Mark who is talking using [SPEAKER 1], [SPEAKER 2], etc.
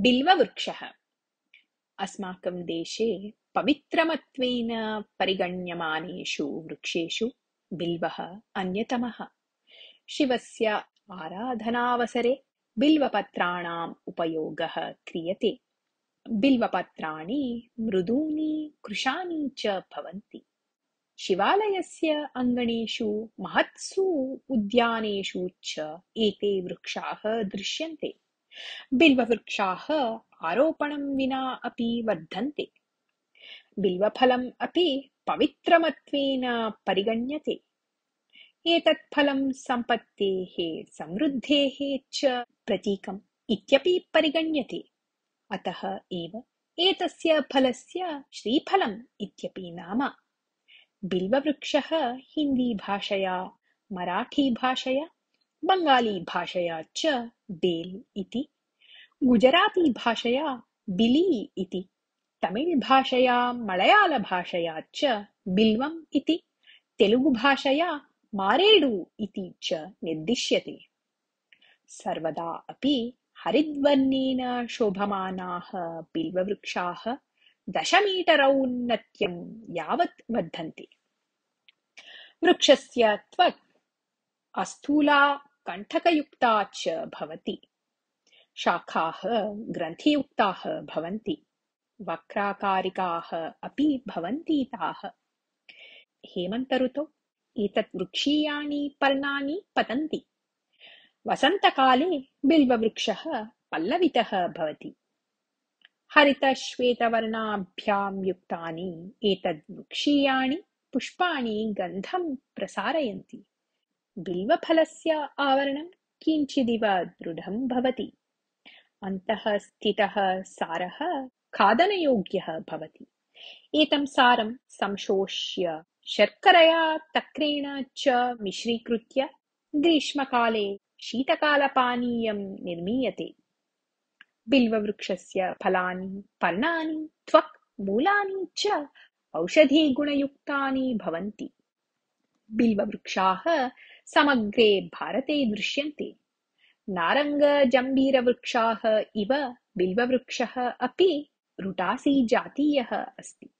[SPEAKER 1] बिल्ववृक्षः अस्माकं देशे पवित्रमत्वेन परिगण्यमानेषु वृक्षेषु बिल्वः अन्यतमः शिवस्य आराधनावसरे बिल्वपत्राणाम् उपयोगः क्रियते बिल्वपत्राणि मृदूनि कृशानि च भवन्ति शिवालयस्य अङ्गणेषु महत्सु उद्यानेषु च एते वृक्षाः दृश्यन्ते बिल्ववृक्षाः आरोपणं विना अपि वर्धन्ते बिल्वफलम् अपि पवित्रमत्वेन परिगण्यते एतत् फलं सम्पत्तेः समृद्धेः च प्रतीकम् इत्यपि परिगण्यते अतः एव एतस्य फलस्य श्रीफलम् इत्यपि नाम बिल्ववृक्षः हिन्दीभाषया मराठीभाषया बङ्गालीभाषया च बेल् इति गुजरातीभाषया बिली इति तमिळ्भाषया मळयालभाषया च बिल्वम् इति तेलुगुभाषया मारेडु इति च निर्दिश्यते सर्वदा अपि हरिद्वर्णेन शोभमानाः बिल्ववृक्षाः दशमीटरौन्नत्यं यावत् वर्धन्ते वृक्षस्य त्वक् अस्थूला कण्ठकयुक्ता च भवति शाखाः ग्रन्थियुक्ताः भवन्ति वक्राकारिकाः एतत् वृक्षीयाणि पर्णानि पतन्ति वसन्तकाले बिल्ववृक्षः पल्लवितः भवति हरितश्वेतवर्णाभ्यां युक्तानि एतद्वृक्षीयाणि पुष्पाणि गन्धं प्रसारयन्ति बिल्वफलस्य आवरणं किञ्चिदिव दृढं भवति अन्तः स्थितः सारः खादनयोग्यः भवति एतं सारं संशोष्य शर्करया तक्रेण च मिश्रीकृत्य ग्रीष्मकाले शीतकालपानीयं निर्मीयते बिल्ववृक्षस्य फलानि पर्णानि त्वक् मूलानि च औषधीगुणयुक्तानि भवन्ति बिल्ववृक्षाः समग्रे भारते दृश्यन्ते नारङ्गजम्बीरवृक्षाः इव बिल्ववृक्षः अपि रुटासीजातीयः अस्ति